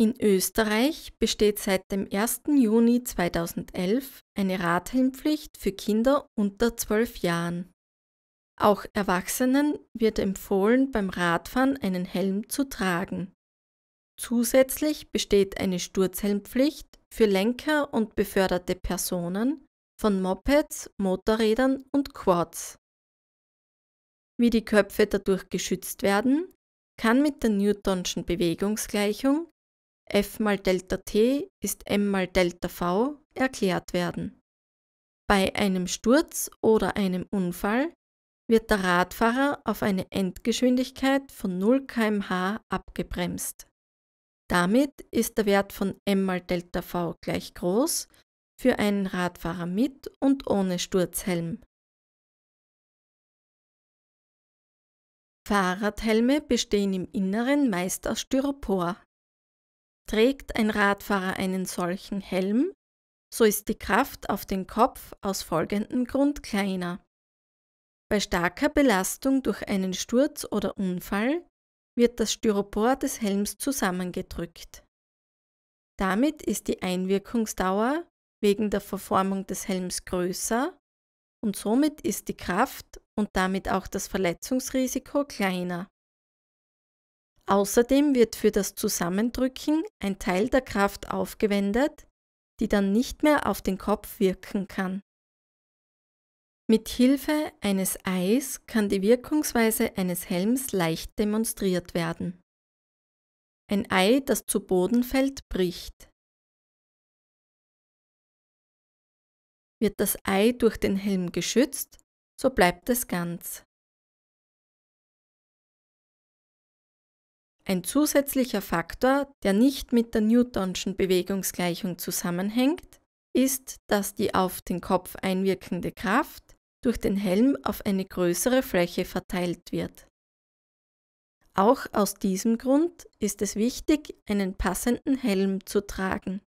In Österreich besteht seit dem 1. Juni 2011 eine Radhelmpflicht für Kinder unter 12 Jahren. Auch Erwachsenen wird empfohlen, beim Radfahren einen Helm zu tragen. Zusätzlich besteht eine Sturzhelmpflicht für Lenker und beförderte Personen von Mopeds, Motorrädern und Quads. Wie die Köpfe dadurch geschützt werden, kann mit der Newtonschen Bewegungsgleichung f mal Delta t ist m mal Delta v erklärt werden. Bei einem Sturz oder einem Unfall wird der Radfahrer auf eine Endgeschwindigkeit von 0 km/h abgebremst. Damit ist der Wert von m mal Delta v gleich groß für einen Radfahrer mit und ohne Sturzhelm. Fahrradhelme bestehen im Inneren meist aus Styropor. Trägt ein Radfahrer einen solchen Helm, so ist die Kraft auf den Kopf aus folgendem Grund kleiner. Bei starker Belastung durch einen Sturz oder Unfall wird das Styropor des Helms zusammengedrückt. Damit ist die Einwirkungsdauer wegen der Verformung des Helms größer und somit ist die Kraft und damit auch das Verletzungsrisiko kleiner. Außerdem wird für das Zusammendrücken ein Teil der Kraft aufgewendet, die dann nicht mehr auf den Kopf wirken kann. Mit Hilfe eines Eis kann die Wirkungsweise eines Helms leicht demonstriert werden. Ein Ei, das zu Boden fällt, bricht. Wird das Ei durch den Helm geschützt, so bleibt es ganz. Ein zusätzlicher Faktor, der nicht mit der Newtonschen Bewegungsgleichung zusammenhängt, ist, dass die auf den Kopf einwirkende Kraft durch den Helm auf eine größere Fläche verteilt wird. Auch aus diesem Grund ist es wichtig, einen passenden Helm zu tragen.